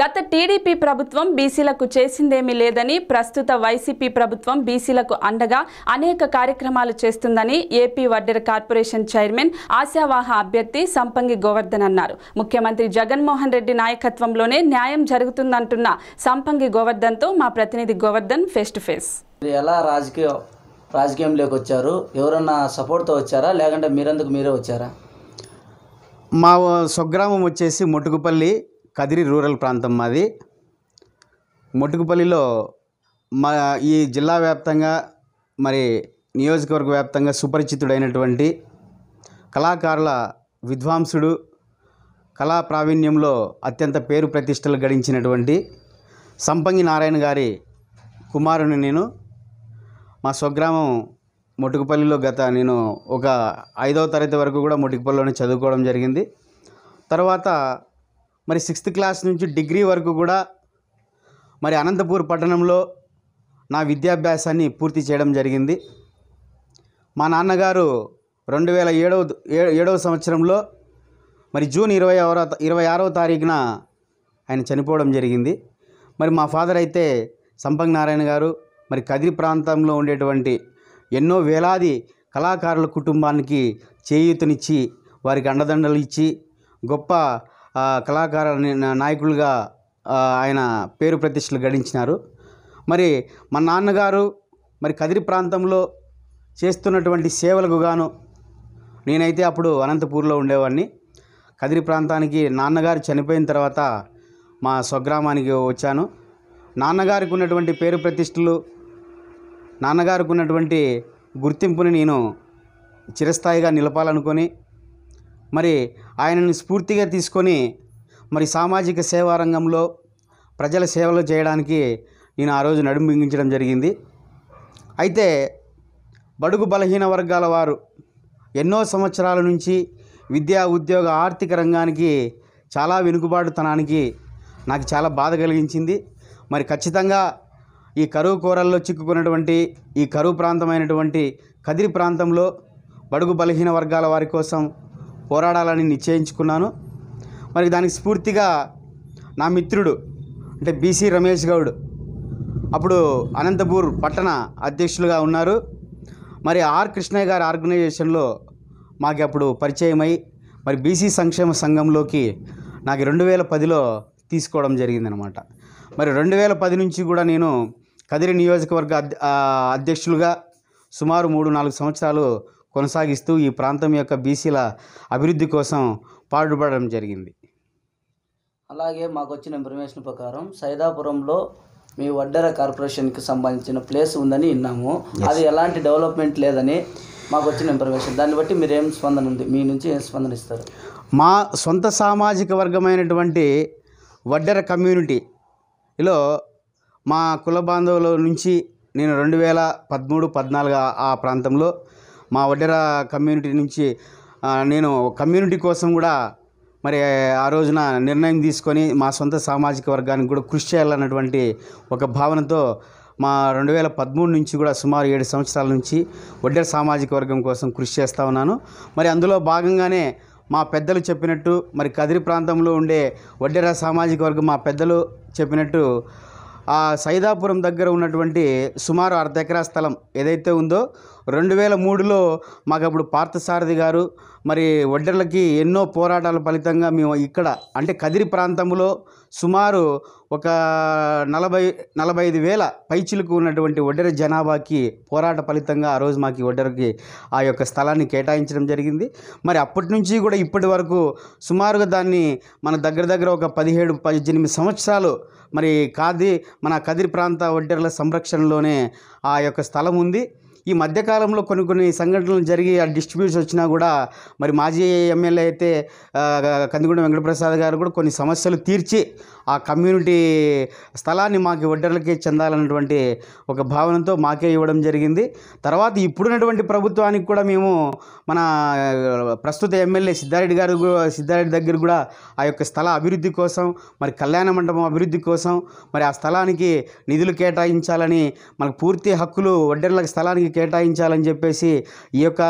గత టీడీపీ ప్రభుత్వం బీసీలకు చేసిందేమీ లేదని ప్రస్తుత వైసీపీ ప్రభుత్వం బీసీలకు అండగా అనేక కార్యక్రమాలు చేస్తుందని ఏపీ వడ్డెర కార్పొరేషన్ చైర్మన్ ఆశావాహ అభ్యర్థి సంపంగి గోవర్ధన్ అన్నారు ముఖ్యమంత్రి జగన్మోహన్ రెడ్డి నాయకత్వంలోనే న్యాయం జరుగుతుందంటున్న సంపంగి గోవర్ధన్తో మా ప్రతినిధి గోవర్ధన్ ఫేస్ టు ఫేస్ ఎలా రాజకీయ రాజకీయంలోకి వచ్చారు ఎవరన్నా సపోర్ట్తో వచ్చారా లేకుంటే మీరందుకు మీరే వచ్చారా మా స్వగ్రామం వచ్చేసి ముట్టుకుపల్లి కదిరి రూరల్ ప్రాంతం మాది మొట్టుకుపల్లిలో మా ఈ జిల్లా వ్యాప్తంగా మరి నియోజకవర్గ వ్యాప్తంగా సుపరిచితుడైనటువంటి కళాకారుల విద్వాంసుడు కళా ప్రావీణ్యంలో అత్యంత పేరు ప్రతిష్టలు గడించినటువంటి సంపంగి నారాయణ గారి కుమారుని నేను మా స్వగ్రామం మొటుకుపల్లిలో గత నేను ఒక ఐదవ తరగతి వరకు కూడా మొటుకుపల్లిలోనే చదువుకోవడం జరిగింది తర్వాత మరి సిక్స్త్ క్లాస్ నుంచి డిగ్రీ వరకు కూడా మరి అనంతపూర్ పట్టణంలో నా విద్యాభ్యాసాన్ని పూర్తి చేయడం జరిగింది మా నాన్నగారు రెండు వేల ఏడవ ఏడవ సంవత్సరంలో మరి జూన్ ఇరవై ఆరో ఇరవై ఆరవ తారీఖున ఆయన చనిపోవడం జరిగింది మరి మా ఫాదర్ అయితే సంపంగ్ నారాయణ గారు మరి కదిరి ప్రాంతంలో ఉండేటువంటి ఎన్నో వేలాది కళాకారుల కుటుంబానికి చేయూతనిచ్చి వారికి అండదండలు ఇచ్చి గొప్ప కళాకార నాయకులుగా ఆయన పేరు ప్రతిష్టలు గడించినారు మరి మా నాన్నగారు మరి కదిరి ప్రాంతంలో చేస్తున్నటువంటి సేవలకు గాను నేనైతే అప్పుడు అనంతపూర్లో ఉండేవాడిని కదిరి ప్రాంతానికి నాన్నగారు చనిపోయిన తర్వాత మా స్వగ్రామానికి వచ్చాను నాన్నగారికి ఉన్నటువంటి పేరు ప్రతిష్టలు నాన్నగారికి ఉన్నటువంటి గుర్తింపుని నేను చిరస్థాయిగా నిలపాలనుకొని మరి ఆయనను స్ఫూర్తిగా తీసుకొని మరి సామాజిక సేవా రంగంలో ప్రజల సేవలు చేయడానికి నేను ఆ రోజు నడుంబింగించడం జరిగింది అయితే బడుగు బలహీన వర్గాల వారు ఎన్నో సంవత్సరాల నుంచి విద్యా ఉద్యోగ ఆర్థిక రంగానికి చాలా వెనుకబాటుతనానికి నాకు చాలా బాధ కలిగించింది మరి ఖచ్చితంగా ఈ కరువు కూరల్లో చిక్కుకున్నటువంటి ఈ కరువు ప్రాంతమైనటువంటి కదిరి ప్రాంతంలో బడుగు బలహీన వర్గాల వారి కోసం పోరాడాలని నిశ్చయించుకున్నాను మరి దానికి స్ఫూర్తిగా నా మిత్రుడు అంటే బీసీ రమేష్ గౌడ్ అప్పుడు అనంతపూర్ పట్టణ అధ్యక్షులుగా ఉన్నారు మరి ఆర్ కృష్ణయ్య గారి ఆర్గనైజేషన్లో మాకు అప్పుడు పరిచయమై మరి బీసీ సంక్షేమ సంఘంలోకి నాకు రెండు వేల పదిలో తీసుకోవడం జరిగిందనమాట మరి రెండు వేల పది నుంచి కూడా నేను కదిరి నియోజకవర్గ అధ్యక్షులుగా సుమారు మూడు నాలుగు సంవత్సరాలు కొనసాగిస్తూ ఈ ప్రాంతం యొక్క బీసీల అభివృద్ధి కోసం పాటుపడడం జరిగింది అలాగే మాకు వచ్చిన ఇన్ఫర్మేషన్ ప్రకారం సైదాపురంలో మీ వడ్డెర కార్పొరేషన్కి సంబంధించిన ప్లేస్ ఉందని విన్నాము అది ఎలాంటి డెవలప్మెంట్ లేదని మాకు వచ్చిన ఇన్ఫర్మేషన్ దాన్ని బట్టి మీరు ఏం స్పందన ఉంది మీ నుంచి ఏం స్పందన ఇస్తారు మా సొంత సామాజిక వర్గమైనటువంటి వడ్డెర కమ్యూనిటీలో మా కుల బాంధవుల నుంచి నేను రెండు వేల పదమూడు పద్నాలుగు ఆ ప్రాంతంలో మా వడ్డెర కమ్యూనిటీ నుంచి నేను కమ్యూనిటీ కోసం కూడా మరి ఆ రోజున నిర్ణయం తీసుకొని మా సొంత సామాజిక వర్గానికి కూడా కృషి చేయాలన్నటువంటి ఒక భావనతో మా రెండు వేల పదమూడు నుంచి కూడా సుమారు ఏడు సంవత్సరాల నుంచి వడ్డెర సామాజిక వర్గం కోసం కృషి చేస్తూ ఉన్నాను మరి అందులో భాగంగానే మా పెద్దలు చెప్పినట్టు మరి కదిరి ప్రాంతంలో ఉండే వడ్డెర సామాజిక వర్గం మా పెద్దలు చెప్పినట్టు ఆ సైదాపురం దగ్గర ఉన్నటువంటి సుమారు అర్ధ ఎకరా స్థలం ఏదైతే ఉందో రెండు వేల మూడులో మాకు అప్పుడు పార్థసారథి గారు మరి వడ్డర్లకి ఎన్నో పోరాటాల ఫలితంగా మేము ఇక్కడ అంటే కదిరి ప్రాంతంలో సుమారు ఒక నలభై నలభై ఐదు వేల పైచిలకు ఉన్నటువంటి వడ్డర జనాభాకి పోరాట ఫలితంగా ఆ రోజు మాకు వడ్డరకి ఆ యొక్క స్థలాన్ని కేటాయించడం జరిగింది మరి అప్పటి నుంచి కూడా ఇప్పటి వరకు సుమారుగా దాన్ని మన దగ్గర దగ్గర ఒక పదిహేడు పద్దెనిమిది సంవత్సరాలు మరి కాది మన కదిరి ప్రాంత వడ్డర్ల సంరక్షణలోనే ఆ యొక్క స్థలం ఉంది ఈ మధ్యకాలంలో కొన్ని కొన్ని సంఘటనలు జరిగి ఆ డిస్ట్రిబ్యూషన్ వచ్చినా కూడా మరి మాజీ ఎమ్మెల్యే అయితే కందిగూడెం వెంకటప్రసాద్ గారు కూడా కొన్ని సమస్యలు తీర్చి ఆ కమ్యూనిటీ స్థలాన్ని మాకు వడ్డర్లకి చెందాలన్నటువంటి ఒక భావనతో మాకే ఇవ్వడం జరిగింది తర్వాత ఇప్పుడున్నటువంటి ప్రభుత్వానికి కూడా మేము మన ప్రస్తుత ఎమ్మెల్యే సిద్ధారెడ్డి గారు సిద్ధారెడ్డి దగ్గర కూడా ఆ యొక్క స్థల అభివృద్ధి కోసం మరి కళ్యాణ మండపం అభివృద్ధి కోసం మరి ఆ స్థలానికి నిధులు కేటాయించాలని మనకు పూర్తి హక్కులు వడ్డర్ల స్థలానికి కేటాయించాలని చెప్పేసి ఈ యొక్క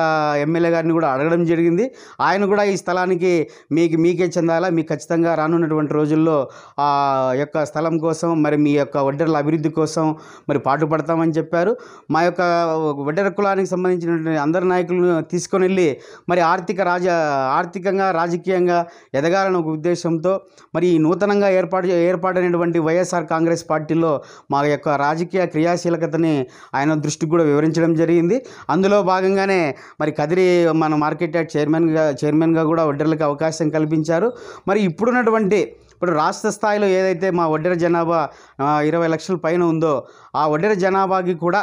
ఎమ్మెల్యే గారిని కూడా అడగడం జరిగింది ఆయన కూడా ఈ స్థలానికి మీకు మీకే చెందాలా మీకు ఖచ్చితంగా రానున్నటువంటి రోజుల్లో ఆ యొక్క స్థలం కోసం మరి మీ యొక్క వడ్డెరల అభివృద్ధి కోసం మరి పాటుపడతామని చెప్పారు మా యొక్క వడ్డెర కులానికి సంబంధించినటువంటి అందరి నాయకులను తీసుకొని వెళ్ళి మరి ఆర్థిక రాజ ఆర్థికంగా రాజకీయంగా ఎదగాలని ఒక ఉద్దేశంతో మరి ఈ నూతనంగా ఏర్పాటు ఏర్పాటైనటువంటి వైఎస్ఆర్ కాంగ్రెస్ పార్టీలో మా యొక్క రాజకీయ క్రియాశీలకతని ఆయన దృష్టికి కూడా వివరించడం జరిగింది అందులో భాగంగానే మరి కదిరి మన మార్కెట్ యార్డ్ చైర్మన్గా చైర్మన్గా కూడా వడ్డర్లకు అవకాశం కల్పించారు మరి ఇప్పుడున్నటువంటి ఇప్పుడు రాష్ట్ర స్థాయిలో ఏదైతే మా వడ్డెర జనాభా ఇరవై లక్షల పైన ఉందో ఆ వడ్డెర జనాభాకి కూడా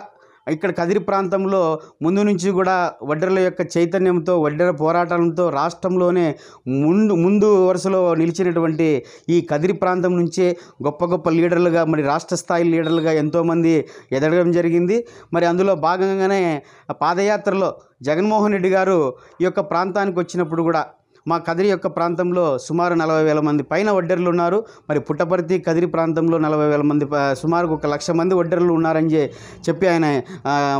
ఇక్కడ కదిరి ప్రాంతంలో ముందు నుంచి కూడా వడ్డెరల యొక్క చైతన్యంతో వడ్డెర పోరాటాలతో రాష్ట్రంలోనే ముందు ముందు వరుసలో నిలిచినటువంటి ఈ కదిరి ప్రాంతం నుంచే గొప్ప గొప్ప లీడర్లుగా మరి రాష్ట్ర స్థాయి లీడర్లుగా ఎంతోమంది ఎదగడం జరిగింది మరి అందులో భాగంగానే పాదయాత్రలో జగన్మోహన్ రెడ్డి గారు ఈ యొక్క ప్రాంతానికి వచ్చినప్పుడు కూడా మా కదిరి యొక్క ప్రాంతంలో సుమారు నలభై వేల మంది పైన వడ్డెర్లు ఉన్నారు మరి పుట్టపర్తి కదిరి ప్రాంతంలో నలభై వేల మంది సుమారు ఒక లక్ష మంది వడ్డెర్లు ఉన్నారని చెప్పి ఆయన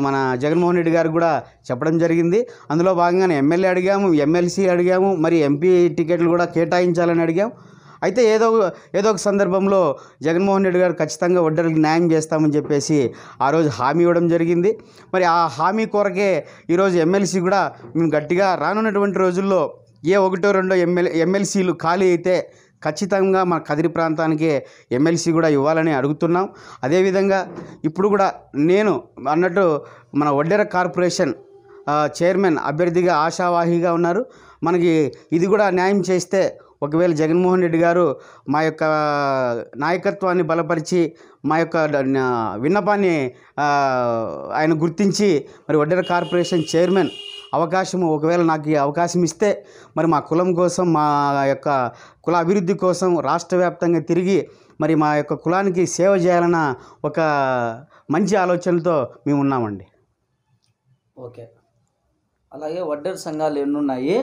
మన జగన్మోహన్ రెడ్డి గారు కూడా చెప్పడం జరిగింది అందులో భాగంగానే ఎమ్మెల్యే అడిగాము ఎమ్మెల్సీ అడిగాము మరి ఎంపీ టికెట్లు కూడా కేటాయించాలని అడిగాము అయితే ఏదో ఏదో ఒక సందర్భంలో జగన్మోహన్ రెడ్డి గారు ఖచ్చితంగా ఒడ్డర్లకు న్యాయం చేస్తామని చెప్పేసి ఆ రోజు హామీ ఇవ్వడం జరిగింది మరి ఆ హామీ కొరకే ఈరోజు ఎమ్మెల్సీ కూడా మేము గట్టిగా రానున్నటువంటి రోజుల్లో ఏ ఒకటో రెండో ఎమ్మెల్యే ఎమ్మెల్సీలు ఖాళీ అయితే ఖచ్చితంగా మన కదిరి ప్రాంతానికి ఎమ్మెల్సీ కూడా ఇవ్వాలని అడుగుతున్నాం అదేవిధంగా ఇప్పుడు కూడా నేను అన్నట్టు మన వడ్డెర కార్పొరేషన్ చైర్మన్ అభ్యర్థిగా ఆశావాహిగా ఉన్నారు మనకి ఇది కూడా న్యాయం చేస్తే ఒకవేళ జగన్మోహన్ రెడ్డి గారు మా యొక్క నాయకత్వాన్ని బలపరిచి మా యొక్క విన్నపాన్ని ఆయన గుర్తించి మరి వడ్డెర కార్పొరేషన్ చైర్మన్ అవకాశం ఒకవేళ నాకు ఈ అవకాశం ఇస్తే మరి మా కులం కోసం మా యొక్క కుల అభివృద్ధి కోసం రాష్ట్ర వ్యాప్తంగా తిరిగి మరి మా యొక్క కులానికి సేవ చేయాలన్న ఒక మంచి ఆలోచనలతో మేము ఉన్నామండి ఓకే అలాగే వడ్డర్ సంఘాలు ఉన్నాయి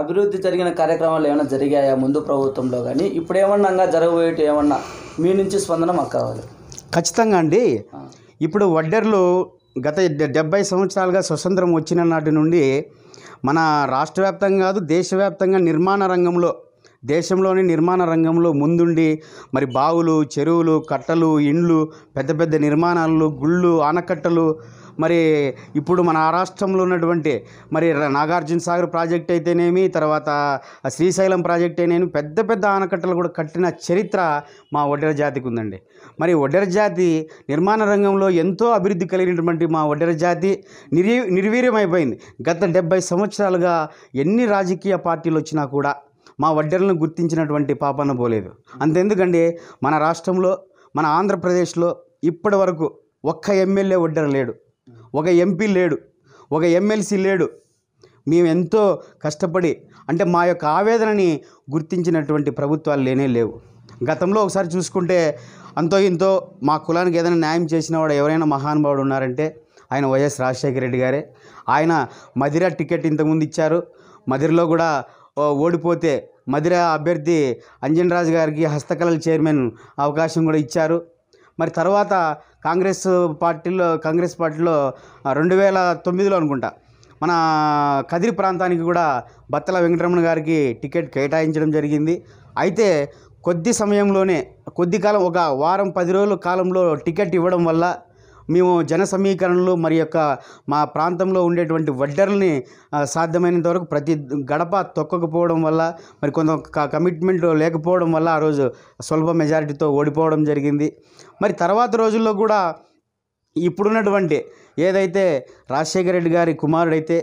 అభివృద్ధి జరిగిన కార్యక్రమాలు ఏమైనా జరిగాయా ముందు ప్రభుత్వంలో కానీ ఇప్పుడు ఏమన్నా జరగబోయేటి ఏమన్నా మీ నుంచి స్పందన మాకు కావాలి ఖచ్చితంగా అండి ఇప్పుడు వడ్డర్లు గత డెబ్బై సంవత్సరాలుగా స్వతంత్రం వచ్చిన నాటి నుండి మన రాష్ట్రవ్యాప్తంగా కాదు దేశవ్యాప్తంగా నిర్మాణ రంగంలో దేశంలోని నిర్మాణ రంగంలో ముందుండి మరి బావులు చెరువులు కట్టలు ఇండ్లు పెద్ద పెద్ద నిర్మాణాలు గుళ్ళు ఆనకట్టలు మరి ఇప్పుడు మన రాష్ట్రంలో ఉన్నటువంటి మరి నాగార్జున సాగర్ ప్రాజెక్ట్ అయితేనేమి తర్వాత శ్రీశైలం ప్రాజెక్ట్ అయినేమి పెద్ద పెద్ద ఆనకట్టలు కూడా కట్టిన చరిత్ర మా ఒడ్డెర జాతికి ఉందండి మరి ఒడ్డెర జాతి నిర్మాణ రంగంలో ఎంతో అభివృద్ధి కలిగినటువంటి మా ఒడ్డెర జాతి నిర్వీ నిర్వీర్యమైపోయింది గత డెబ్బై సంవత్సరాలుగా ఎన్ని రాజకీయ పార్టీలు వచ్చినా కూడా మా వడ్డెలను గుర్తించినటువంటి పాపాన పోలేదు అంతెందుకండి మన రాష్ట్రంలో మన ఆంధ్రప్రదేశ్లో ఇప్పటి వరకు ఒక్క ఎమ్మెల్యే వడ్డెర లేడు ఒక ఎంపీ లేడు ఒక ఎమ్మెల్సీ లేడు మేము ఎంతో కష్టపడి అంటే మా యొక్క ఆవేదనని గుర్తించినటువంటి ప్రభుత్వాలు లేనే లేవు గతంలో ఒకసారి చూసుకుంటే అంతో ఇంతో మా కులానికి ఏదైనా న్యాయం చేసిన వాడు ఎవరైనా మహానుభావుడు ఉన్నారంటే ఆయన వైఎస్ రాజశేఖర రెడ్డి గారే ఆయన మదిర టికెట్ ఇంతకుముందు ఇచ్చారు మదిరలో కూడా ఓడిపోతే మధిర అభ్యర్థి అంజనరాజు గారికి హస్తకళల చైర్మన్ అవకాశం కూడా ఇచ్చారు మరి తర్వాత కాంగ్రెస్ పార్టీలో కాంగ్రెస్ పార్టీలో రెండు వేల తొమ్మిదిలో అనుకుంటా మన కదిరి ప్రాంతానికి కూడా బత్తల వెంకటరమణ గారికి టికెట్ కేటాయించడం జరిగింది అయితే కొద్ది సమయంలోనే కొద్ది కాలం ఒక వారం పది రోజుల కాలంలో టికెట్ ఇవ్వడం వల్ల మేము జన సమీకరణలు మరి యొక్క మా ప్రాంతంలో ఉండేటువంటి వడ్డర్లని సాధ్యమైనంత వరకు ప్రతి గడప తొక్కకపోవడం వల్ల మరి కొంత కమిట్మెంట్ లేకపోవడం వల్ల ఆ రోజు స్వల్ప మెజారిటీతో ఓడిపోవడం జరిగింది మరి తర్వాత రోజుల్లో కూడా ఇప్పుడున్నటువంటి ఏదైతే రాజశేఖర రెడ్డి గారి కుమారుడైతే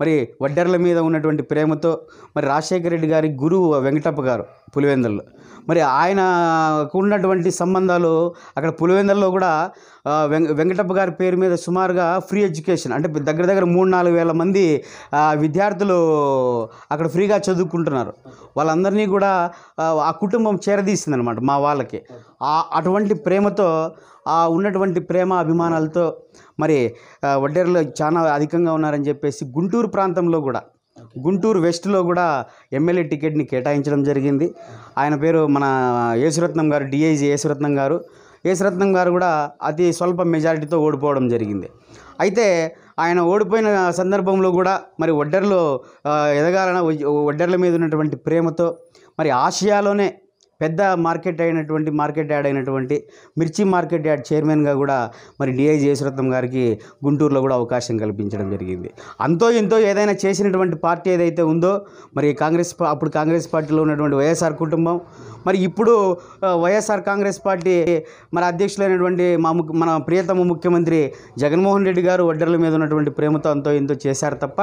మరి వడ్డర్ల మీద ఉన్నటువంటి ప్రేమతో మరి రాజశేఖర రెడ్డి గారి గురువు వెంకటప్ప గారు పులివెందుల్లో మరి ఆయనకు ఉన్నటువంటి సంబంధాలు అక్కడ పులివెందుల్లో కూడా వెంకటప్ప గారి పేరు మీద సుమారుగా ఫ్రీ ఎడ్యుకేషన్ అంటే దగ్గర దగ్గర మూడు నాలుగు వేల మంది విద్యార్థులు అక్కడ ఫ్రీగా చదువుకుంటున్నారు వాళ్ళందరినీ కూడా ఆ కుటుంబం చేరదీసింది అనమాట మా వాళ్ళకి అటువంటి ప్రేమతో ఆ ఉన్నటువంటి ప్రేమ అభిమానాలతో మరి వడ్డేరులో చాలా అధికంగా ఉన్నారని చెప్పేసి గుంటూరు ప్రాంతంలో కూడా గుంటూరు వెస్ట్లో కూడా ఎమ్మెల్యే టికెట్ని కేటాయించడం జరిగింది ఆయన పేరు మన యేసురత్నం గారు డిఐజీ యేసురత్నం గారు యేసురత్నం గారు కూడా అతి స్వల్ప మెజారిటీతో ఓడిపోవడం జరిగింది అయితే ఆయన ఓడిపోయిన సందర్భంలో కూడా మరి వడ్డర్లో ఎదగాలన్న వడ్డర్ల మీద ఉన్నటువంటి ప్రేమతో మరి ఆసియాలోనే పెద్ద మార్కెట్ అయినటువంటి మార్కెట్ యాడ్ అయినటువంటి మిర్చి మార్కెట్ యాడ్ చైర్మన్గా కూడా మరి డిఐ జయశ్రత్నం గారికి గుంటూరులో కూడా అవకాశం కల్పించడం జరిగింది అంతో ఎంతో ఏదైనా చేసినటువంటి పార్టీ ఏదైతే ఉందో మరి కాంగ్రెస్ అప్పుడు కాంగ్రెస్ పార్టీలో ఉన్నటువంటి వైఎస్ఆర్ కుటుంబం మరి ఇప్పుడు వైఎస్ఆర్ కాంగ్రెస్ పార్టీ మరి అధ్యక్షులైనటువంటి మా మన ప్రియతమ ముఖ్యమంత్రి జగన్మోహన్ రెడ్డి గారు వడ్డర్ల మీద ఉన్నటువంటి ప్రేమతో అంతో ఎంతో చేశారు తప్ప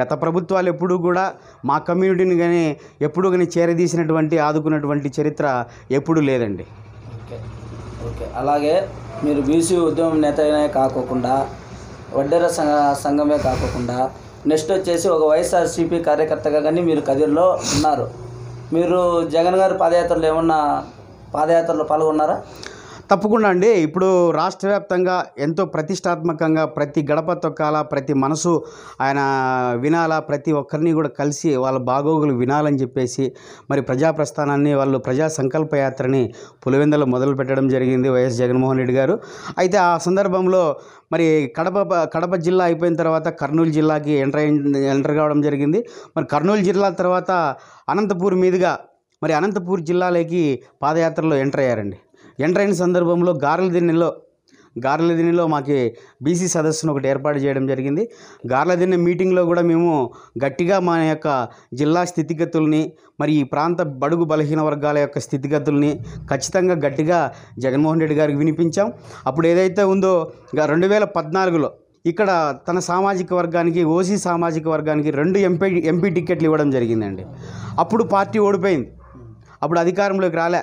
గత ప్రభుత్వాలు ఎప్పుడూ కూడా మా కమ్యూనిటీని కానీ ఎప్పుడూ కానీ చేరదీసినటువంటి ఆదుకున్నటువంటి చరిత్ర చరిత్ర ఎప్పుడు లేదండి ఓకే ఓకే అలాగే మీరు బీసీ ఉద్యమం నేతనే కాకోకుండా వడ్డేర సంఘ సంఘమే కాకోకుండా నెక్స్ట్ వచ్చేసి ఒక వైఎస్ఆర్సీపీ కార్యకర్తగా కానీ మీరు కదిరిలో ఉన్నారు మీరు జగన్ గారి పాదయాత్రలో ఏమన్నా పాదయాత్రలో పాల్గొన్నారా తప్పకుండా అండి ఇప్పుడు రాష్ట్ర వ్యాప్తంగా ఎంతో ప్రతిష్టాత్మకంగా ప్రతి గడప తొక్కాలా ప్రతి మనసు ఆయన వినాలా ప్రతి ఒక్కరిని కూడా కలిసి వాళ్ళ బాగోగులు వినాలని చెప్పేసి మరి ప్రజా ప్రస్థానాన్ని వాళ్ళు ప్రజా సంకల్ప యాత్రని పులివెందలో మొదలు పెట్టడం జరిగింది వైఎస్ జగన్మోహన్ రెడ్డి గారు అయితే ఆ సందర్భంలో మరి కడప కడప జిల్లా అయిపోయిన తర్వాత కర్నూలు జిల్లాకి ఎంటర్ ఎంటర్ కావడం జరిగింది మరి కర్నూలు జిల్లా తర్వాత అనంతపూర్ మీదుగా మరి అనంతపూర్ జిల్లాలోకి పాదయాత్రలో ఎంటర్ అయ్యారండి ఎంటర్ అయిన సందర్భంలో గార్ల దిన్నెలో గార్ల దిన్నెలో మాకు బీసీ సదస్సును ఒకటి ఏర్పాటు చేయడం జరిగింది గార్ల దిన్నె మీటింగ్లో కూడా మేము గట్టిగా మా యొక్క జిల్లా స్థితిగతుల్ని మరి ఈ ప్రాంత బడుగు బలహీన వర్గాల యొక్క స్థితిగతుల్ని ఖచ్చితంగా గట్టిగా జగన్మోహన్ రెడ్డి గారికి వినిపించాం అప్పుడు ఏదైతే ఉందో రెండు వేల పద్నాలుగులో ఇక్కడ తన సామాజిక వర్గానికి ఓసీ సామాజిక వర్గానికి రెండు ఎంపీ ఎంపీ టికెట్లు ఇవ్వడం జరిగిందండి అప్పుడు పార్టీ ఓడిపోయింది అప్పుడు అధికారంలోకి రాలే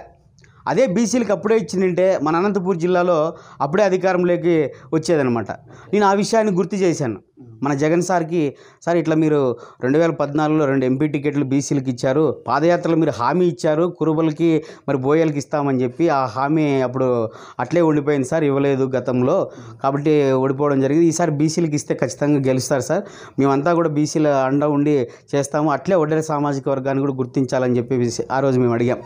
అదే బీసీలకు అప్పుడే ఇచ్చిందంటే మన అనంతపూర్ జిల్లాలో అప్పుడే అధికారంలోకి వచ్చేదనమాట నేను ఆ విషయాన్ని గుర్తు చేశాను మన జగన్ సార్కి సార్ ఇట్లా మీరు రెండు వేల పద్నాలుగులో రెండు ఎంపీ టికెట్లు బీసీలకు ఇచ్చారు పాదయాత్రలో మీరు హామీ ఇచ్చారు కురుబలకి మరి బోయలకి ఇస్తామని చెప్పి ఆ హామీ అప్పుడు అట్లే ఉండిపోయింది సార్ ఇవ్వలేదు గతంలో కాబట్టి ఓడిపోవడం జరిగింది ఈసారి బీసీలకు ఇస్తే ఖచ్చితంగా గెలుస్తారు సార్ మేమంతా కూడా బీసీల అండ ఉండి చేస్తాము అట్లే ఒడ్డరి సామాజిక వర్గాన్ని కూడా గుర్తించాలని చెప్పి ఆ రోజు మేము అడిగాం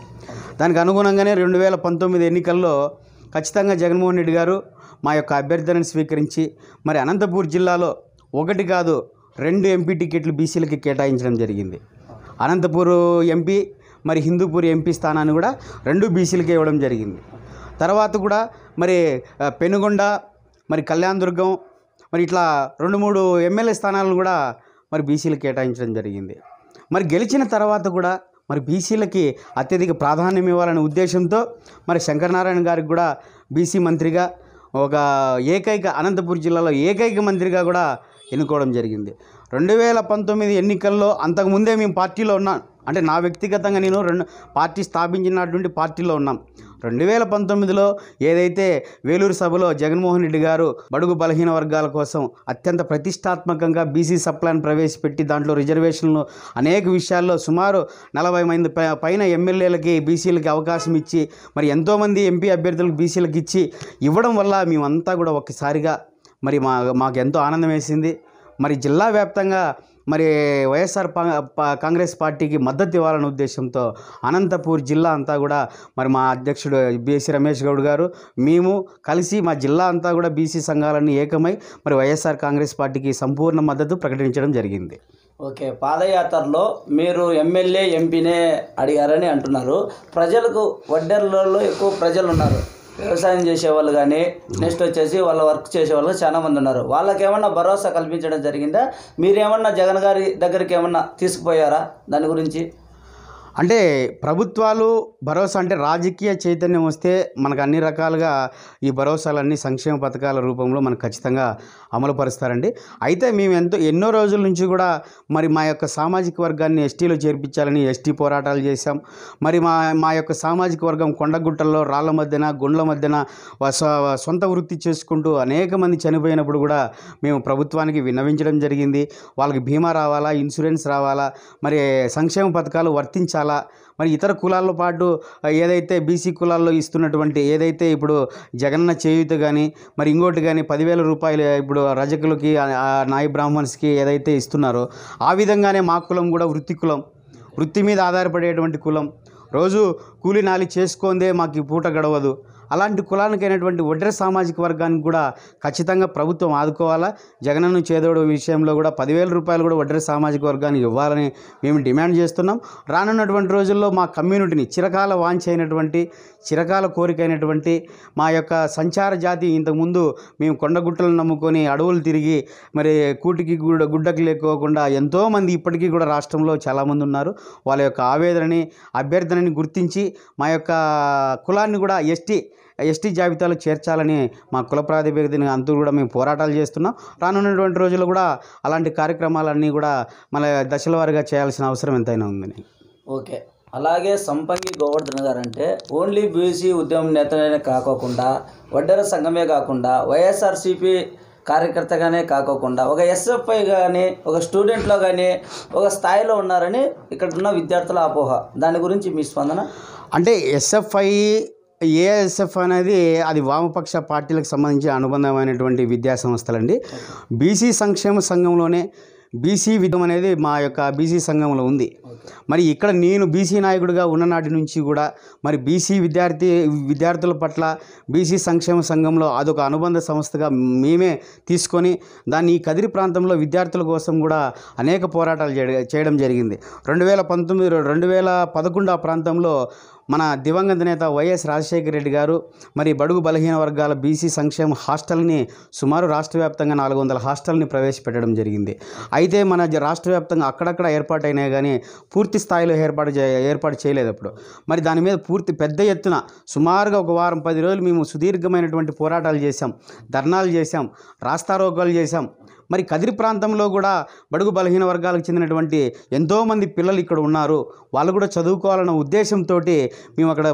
దానికి అనుగుణంగానే రెండు వేల పంతొమ్మిది ఎన్నికల్లో ఖచ్చితంగా జగన్మోహన్ రెడ్డి గారు మా యొక్క అభ్యర్థనను స్వీకరించి మరి అనంతపూర్ జిల్లాలో ఒకటి కాదు రెండు ఎంపీ టికెట్లు బీసీలకి కేటాయించడం జరిగింది అనంతపూర్ ఎంపీ మరి హిందూపూర్ ఎంపీ స్థానాన్ని కూడా రెండు బీసీలకి ఇవ్వడం జరిగింది తర్వాత కూడా మరి పెనుగొండ మరి కళ్యాణదుర్గం మరి ఇట్లా రెండు మూడు ఎమ్మెల్యే స్థానాలను కూడా మరి బీసీలకు కేటాయించడం జరిగింది మరి గెలిచిన తర్వాత కూడా మరి బీసీలకి అత్యధిక ప్రాధాన్యం ఇవ్వాలనే ఉద్దేశంతో మరి శంకరనారాయణ గారికి కూడా బీసీ మంత్రిగా ఒక ఏకైక అనంతపూర్ జిల్లాలో ఏకైక మంత్రిగా కూడా ఎన్నుకోవడం జరిగింది రెండు వేల పంతొమ్మిది ఎన్నికల్లో అంతకుముందే మేము పార్టీలో ఉన్నాం అంటే నా వ్యక్తిగతంగా నేను రెండు పార్టీ స్థాపించినటువంటి పార్టీలో ఉన్నాం రెండు వేల పంతొమ్మిదిలో ఏదైతే వేలూరు సభలో జగన్మోహన్ రెడ్డి గారు బడుగు బలహీన వర్గాల కోసం అత్యంత ప్రతిష్టాత్మకంగా బీసీ సప్లాన్ ప్రవేశపెట్టి దాంట్లో రిజర్వేషన్లు అనేక విషయాల్లో సుమారు నలభై మంది పైన ఎమ్మెల్యేలకి బీసీలకి అవకాశం ఇచ్చి మరి ఎంతోమంది ఎంపీ అభ్యర్థులకు బీసీలకు ఇచ్చి ఇవ్వడం వల్ల మేమంతా కూడా ఒక్కసారిగా మరి మా మాకు ఎంతో ఆనందం వేసింది మరి జిల్లా వ్యాప్తంగా మరి వైఎస్ఆర్ కాంగ్రెస్ పార్టీకి మద్దతు ఇవ్వాలనే ఉద్దేశంతో అనంతపూర్ జిల్లా అంతా కూడా మరి మా అధ్యక్షుడు బీసీ రమేష్ గౌడ్ గారు మేము కలిసి మా జిల్లా అంతా కూడా బీసీ సంఘాలన్నీ ఏకమై మరి వైఎస్ఆర్ కాంగ్రెస్ పార్టీకి సంపూర్ణ మద్దతు ప్రకటించడం జరిగింది ఓకే పాదయాత్రలో మీరు ఎమ్మెల్యే ఎంపీనే అడిగారని అంటున్నారు ప్రజలకు వడ్డెర్లలో ఎక్కువ ప్రజలు ఉన్నారు వ్యవసాయం చేసేవాళ్ళు కానీ నెక్స్ట్ వచ్చేసి వాళ్ళ వర్క్ చేసేవాళ్ళు చాలామంది ఉన్నారు వాళ్ళకి ఏమన్నా భరోసా కల్పించడం జరిగిందా మీరేమన్నా జగన్ గారి దగ్గరికి ఏమన్నా తీసుకుపోయారా దాని గురించి అంటే ప్రభుత్వాలు భరోసా అంటే రాజకీయ చైతన్యం వస్తే మనకు అన్ని రకాలుగా ఈ భరోసాలన్నీ సంక్షేమ పథకాల రూపంలో మనకు ఖచ్చితంగా అమలుపరుస్తారండి అయితే మేము ఎంతో ఎన్నో రోజుల నుంచి కూడా మరి మా యొక్క సామాజిక వర్గాన్ని ఎస్టీలో చేర్పించాలని ఎస్టీ పోరాటాలు చేశాం మరి మా మా యొక్క సామాజిక వర్గం కొండగుట్టల్లో రాళ్ల మధ్యన గుండ్ల మధ్యన సొంత వృత్తి చేసుకుంటూ అనేక మంది చనిపోయినప్పుడు కూడా మేము ప్రభుత్వానికి విన్నవించడం జరిగింది వాళ్ళకి బీమా రావాలా ఇన్సూరెన్స్ రావాలా మరి సంక్షేమ పథకాలు వర్తించాలి వర్గాల మరి ఇతర కులాల్లో పాటు ఏదైతే బీసీ కులాల్లో ఇస్తున్నటువంటి ఏదైతే ఇప్పుడు జగన్న చేయూత కానీ మరి ఇంకోటి కానీ పదివేల రూపాయలు ఇప్పుడు రజకులకి నాయ బ్రాహ్మణ్స్కి ఏదైతే ఇస్తున్నారో ఆ విధంగానే మా కులం కూడా వృత్తి కులం వృత్తి మీద ఆధారపడేటువంటి కులం రోజు కూలి నాలి చేసుకోందే మాకు పూట గడవదు అలాంటి కులానికి అయినటువంటి ఒడ్ర సామాజిక వర్గానికి కూడా ఖచ్చితంగా ప్రభుత్వం ఆదుకోవాలా జగనన్ను చేదోడు విషయంలో కూడా పదివేల రూపాయలు కూడా ఒడ్ర సామాజిక వర్గానికి ఇవ్వాలని మేము డిమాండ్ చేస్తున్నాం రానున్నటువంటి రోజుల్లో మా కమ్యూనిటీని చిరకాల వాంఛ అయినటువంటి చిరకాల కోరిక అయినటువంటి మా యొక్క సంచార జాతి ఇంతకుముందు మేము కొండగుట్టలు నమ్ముకొని అడవులు తిరిగి మరి కూటికి కూడా గుడ్డకు లేకోకుండా ఎంతోమంది ఇప్పటికీ కూడా రాష్ట్రంలో చాలామంది ఉన్నారు వాళ్ళ యొక్క ఆవేదనని అభ్యర్థనని గుర్తించి మా యొక్క కులాన్ని కూడా ఎస్టీ ఎస్టీ జాబితాలో చేర్చాలని మా కుల ప్రాతిపదికన అంతా కూడా మేము పోరాటాలు చేస్తున్నాం రానున్నటువంటి రోజుల్లో కూడా అలాంటి కార్యక్రమాలన్నీ కూడా మన దశల వారిగా చేయాల్సిన అవసరం ఎంతైనా ఉందని ఓకే అలాగే సంపంగి గోవర్ధన్ గారు అంటే ఓన్లీ బీసీ ఉద్యమం నేతలనే కాకోకుండా వడ్డెర సంఘమే కాకుండా వైఎస్ఆర్సీపీ కార్యకర్తగానే కాకోకుండా ఒక ఎస్ఎఫ్ఐ కానీ ఒక స్టూడెంట్లో కానీ ఒక స్థాయిలో ఉన్నారని ఇక్కడ ఉన్న విద్యార్థుల అపోహ దాని గురించి మీ స్పందన అంటే ఎస్ఎఫ్ఐ ఏఎస్ఎఫ్ అనేది అది వామపక్ష పార్టీలకు సంబంధించిన అనుబంధమైనటువంటి విద్యా సంస్థలండి బీసీ సంక్షేమ సంఘంలోనే బీసీ విధం అనేది మా యొక్క బీసీ సంఘంలో ఉంది మరి ఇక్కడ నేను బీసీ నాయకుడిగా ఉన్ననాటి నుంచి కూడా మరి బీసీ విద్యార్థి విద్యార్థుల పట్ల బీసీ సంక్షేమ సంఘంలో అదొక అనుబంధ సంస్థగా మేమే తీసుకొని దాన్ని ఈ కదిరి ప్రాంతంలో విద్యార్థుల కోసం కూడా అనేక పోరాటాలు చేయడం జరిగింది రెండు వేల పంతొమ్మిది రెండు వేల పదకొండు ఆ ప్రాంతంలో మన దివంగత నేత వైఎస్ రాజశేఖర రెడ్డి గారు మరి బడుగు బలహీన వర్గాల బీసీ సంక్షేమ హాస్టల్ని సుమారు రాష్ట్ర వ్యాప్తంగా నాలుగు వందల హాస్టల్ని ప్రవేశపెట్టడం జరిగింది అయితే మన రాష్ట్ర వ్యాప్తంగా అక్కడక్కడ ఏర్పాటైనాయి కానీ పూర్తి స్థాయిలో ఏర్పాటు చే ఏర్పాటు చేయలేదు అప్పుడు మరి దాని మీద పూర్తి పెద్ద ఎత్తున సుమారుగా ఒక వారం పది రోజులు మేము సుదీర్ఘమైనటువంటి పోరాటాలు చేశాం ధర్నాలు చేశాం రాస్తారోకాలు చేశాం మరి కదిరి ప్రాంతంలో కూడా బడుగు బలహీన వర్గాలకు చెందినటువంటి ఎంతోమంది పిల్లలు ఇక్కడ ఉన్నారు వాళ్ళు కూడా చదువుకోవాలన్న ఉద్దేశంతో మేము అక్కడ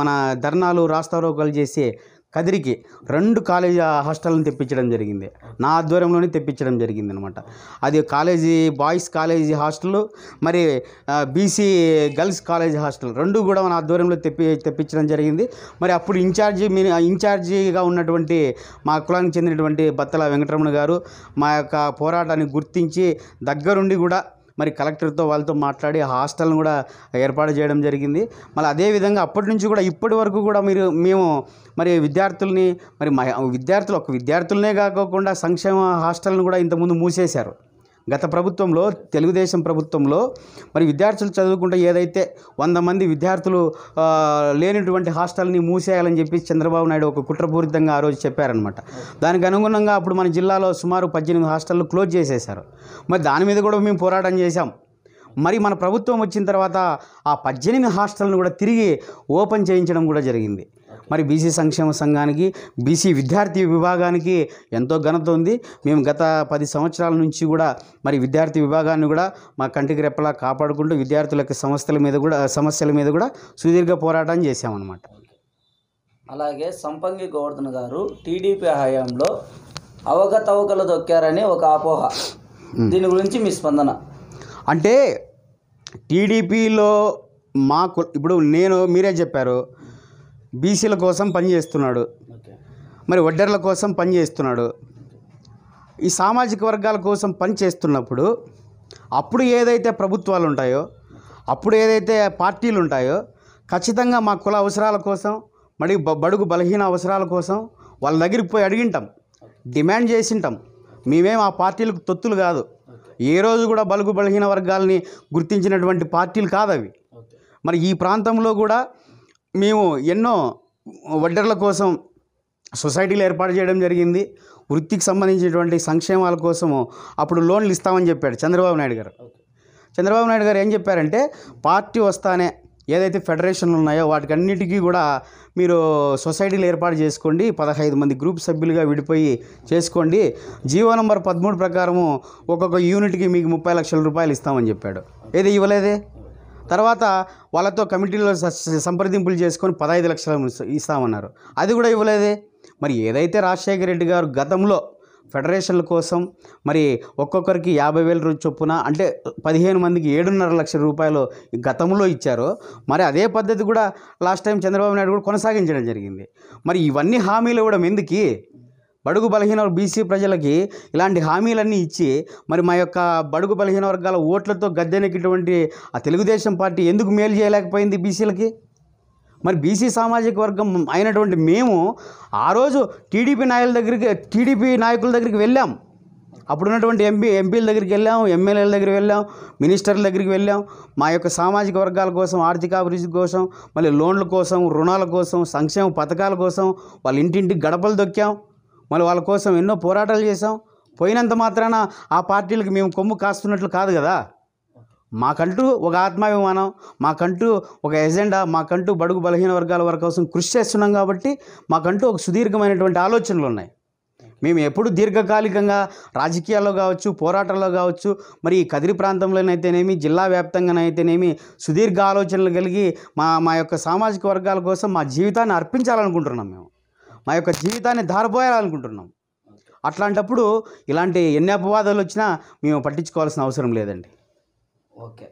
మన ధర్నాలు రాస్తారోకాలు చేసి కదిరికి రెండు కాలేజీ హాస్టల్ని తెప్పించడం జరిగింది నా ఆధ్వర్యంలోనే తెప్పించడం జరిగింది అనమాట అది కాలేజీ బాయ్స్ కాలేజీ హాస్టల్ మరి బీసీ గర్ల్స్ కాలేజీ హాస్టల్ రెండు కూడా మన ఆధ్వర్యంలో తెప్పి తెప్పించడం జరిగింది మరి అప్పుడు ఇన్ఛార్జి ఇన్ఛార్జిగా ఉన్నటువంటి మా కులానికి చెందినటువంటి బత్తల వెంకటరమణ గారు మా యొక్క పోరాటాన్ని గుర్తించి దగ్గరుండి కూడా మరి కలెక్టర్తో వాళ్ళతో మాట్లాడి హాస్టల్ను కూడా ఏర్పాటు చేయడం జరిగింది మళ్ళీ అదేవిధంగా అప్పటి నుంచి కూడా ఇప్పటి వరకు కూడా మీరు మేము మరి విద్యార్థుల్ని మరి విద్యార్థులు ఒక విద్యార్థులనే కాకుండా సంక్షేమ హాస్టల్ను కూడా ఇంతకుముందు మూసేశారు గత ప్రభుత్వంలో తెలుగుదేశం ప్రభుత్వంలో మరి విద్యార్థులు చదువుకుంటే ఏదైతే వంద మంది విద్యార్థులు లేనిటువంటి హాస్టల్ని మూసేయాలని చెప్పి చంద్రబాబు నాయుడు ఒక కుట్రపూరితంగా ఆ రోజు చెప్పారనమాట దానికి అనుగుణంగా అప్పుడు మన జిల్లాలో సుమారు పద్దెనిమిది హాస్టళ్ళు క్లోజ్ చేసేశారు మరి దాని మీద కూడా మేము పోరాటం చేశాం మరి మన ప్రభుత్వం వచ్చిన తర్వాత ఆ పద్దెనిమిది హాస్టల్ను కూడా తిరిగి ఓపెన్ చేయించడం కూడా జరిగింది మరి బీసీ సంక్షేమ సంఘానికి బీసీ విద్యార్థి విభాగానికి ఎంతో ఘనత ఉంది మేము గత పది సంవత్సరాల నుంచి కూడా మరి విద్యార్థి విభాగాన్ని కూడా మా కంటికి రెప్పలా కాపాడుకుంటూ విద్యార్థులకి సమస్యల మీద కూడా సమస్యల మీద కూడా సుదీర్ఘ పోరాటం చేశామన్నమాట అలాగే సంపంగి గోవర్ధన్ గారు టీడీపీ హయాంలో అవకతవకలు దొక్కారని ఒక అపోహ దీని గురించి మీ స్పందన అంటే టీడీపీలో మాకు ఇప్పుడు నేను మీరే చెప్పారు బీసీల కోసం పనిచేస్తున్నాడు మరి వడ్డర్ల కోసం పనిచేస్తున్నాడు ఈ సామాజిక వర్గాల కోసం పని చేస్తున్నప్పుడు అప్పుడు ఏదైతే ప్రభుత్వాలు ఉంటాయో అప్పుడు ఏదైతే పార్టీలు ఉంటాయో ఖచ్చితంగా మా కుల అవసరాల కోసం మరి బడుగు బలహీన అవసరాల కోసం వాళ్ళ దగ్గరికి పోయి అడిగింటాం డిమాండ్ చేసింటాం మేమేం ఆ పార్టీలకు తొత్తులు కాదు ఏ రోజు కూడా బలుగు బలహీన వర్గాలని గుర్తించినటువంటి పార్టీలు కాదవి మరి ఈ ప్రాంతంలో కూడా మేము ఎన్నో వడ్డర్ల కోసం సొసైటీలు ఏర్పాటు చేయడం జరిగింది వృత్తికి సంబంధించినటువంటి సంక్షేమాల కోసము అప్పుడు లోన్లు ఇస్తామని చెప్పాడు చంద్రబాబు నాయుడు గారు చంద్రబాబు నాయుడు గారు ఏం చెప్పారంటే పార్టీ వస్తానే ఏదైతే ఫెడరేషన్లు ఉన్నాయో వాటికన్నిటికీ కూడా మీరు సొసైటీలు ఏర్పాటు చేసుకోండి పదహైదు మంది గ్రూప్ సభ్యులుగా విడిపోయి చేసుకోండి జీవో నంబర్ పదమూడు ప్రకారము ఒక్కొక్క యూనిట్కి మీకు ముప్పై లక్షల రూపాయలు ఇస్తామని చెప్పాడు ఏది ఇవ్వలేదే తర్వాత వాళ్ళతో కమిటీలో సంప్రదింపులు చేసుకొని పదహైదు లక్షలు ఇస్తామన్నారు అది కూడా ఇవ్వలేదే మరి ఏదైతే రాజశేఖర రెడ్డి గారు గతంలో ఫెడరేషన్ల కోసం మరి ఒక్కొక్కరికి యాభై వేల చొప్పున అంటే పదిహేను మందికి ఏడున్నర లక్షల రూపాయలు గతంలో ఇచ్చారు మరి అదే పద్ధతి కూడా లాస్ట్ టైం చంద్రబాబు నాయుడు కూడా కొనసాగించడం జరిగింది మరి ఇవన్నీ హామీలు ఇవ్వడం ఎందుకు బడుగు బలహీన బీసీ ప్రజలకి ఇలాంటి హామీలన్నీ ఇచ్చి మరి మా యొక్క బడుగు బలహీన వర్గాల ఓట్లతో గద్దెనెక్కిటువంటి ఆ తెలుగుదేశం పార్టీ ఎందుకు మేలు చేయలేకపోయింది బీసీలకి మరి బీసీ సామాజిక వర్గం అయినటువంటి మేము ఆ రోజు టీడీపీ నాయకుల దగ్గరికి టీడీపీ నాయకుల దగ్గరికి వెళ్ళాం అప్పుడున్నటువంటి ఎంపీ ఎంపీల దగ్గరికి వెళ్ళాం ఎమ్మెల్యేల దగ్గరికి వెళ్ళాం మినిస్టర్ల దగ్గరికి వెళ్ళాం మా యొక్క సామాజిక వర్గాల కోసం ఆర్థికాభివృద్ధి కోసం మళ్ళీ లోన్ల కోసం రుణాల కోసం సంక్షేమ పథకాల కోసం వాళ్ళ ఇంటింటికి గడపలు దొక్కాం మళ్ళీ వాళ్ళ కోసం ఎన్నో పోరాటాలు చేసాం పోయినంత మాత్రాన ఆ పార్టీలకు మేము కొమ్ము కాస్తున్నట్లు కాదు కదా మాకంటూ ఒక ఆత్మాభిమానం మాకంటూ ఒక ఎజెండా మాకంటూ బడుగు బలహీన వర్గాల వారి కోసం కృషి చేస్తున్నాం కాబట్టి మాకంటూ ఒక సుదీర్ఘమైనటువంటి ఆలోచనలు ఉన్నాయి మేము ఎప్పుడు దీర్ఘకాలికంగా రాజకీయాల్లో కావచ్చు పోరాటాల్లో కావచ్చు మరి ఈ కదిరి ప్రాంతంలోనైతేనేమి జిల్లా వ్యాప్తంగానైతేనేమి సుదీర్ఘ ఆలోచనలు కలిగి మా మా యొక్క సామాజిక వర్గాల కోసం మా జీవితాన్ని అర్పించాలనుకుంటున్నాం మేము మా యొక్క జీవితాన్ని దారిపోయాలనుకుంటున్నాం అట్లాంటప్పుడు ఇలాంటి ఎన్ని అపవాదాలు వచ్చినా మేము పట్టించుకోవాల్సిన అవసరం లేదండి ఓకే